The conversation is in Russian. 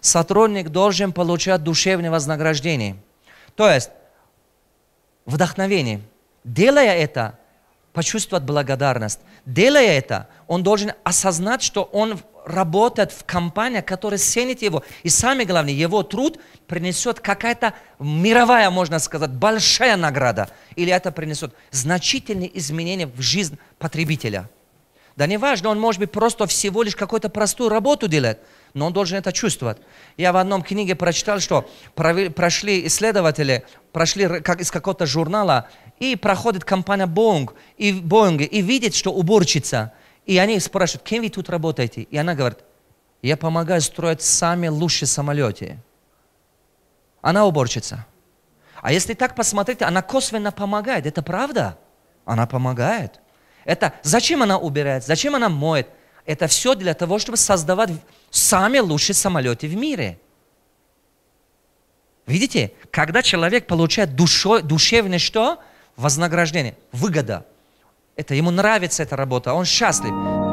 сотрудник должен получать душевное вознаграждение. То есть вдохновение. Делая это, почувствовать благодарность. Делая это, он должен осознать, что он работает в компании, которая ценит его. И самое главное, его труд принесет какая-то мировая, можно сказать, большая награда. Или это принесет значительные изменения в жизнь потребителя. Да не важно, он может быть просто всего лишь какую-то простую работу делает – но он должен это чувствовать. Я в одном книге прочитал, что прошли исследователи, прошли как из какого-то журнала, и проходит компания Боинг и, Боинг и видит, что уборщица. И они спрашивают, кем вы тут работаете? И она говорит, я помогаю строить сами лучшие самолеты. Она уборщица. А если так посмотреть, она косвенно помогает. Это правда? Она помогает. Это зачем она убирает, зачем она моет? Это все для того, чтобы создавать самые лучшие самолеты в мире. Видите, когда человек получает душой, душевное что? Вознаграждение, выгода. Это ему нравится эта работа, он счастлив.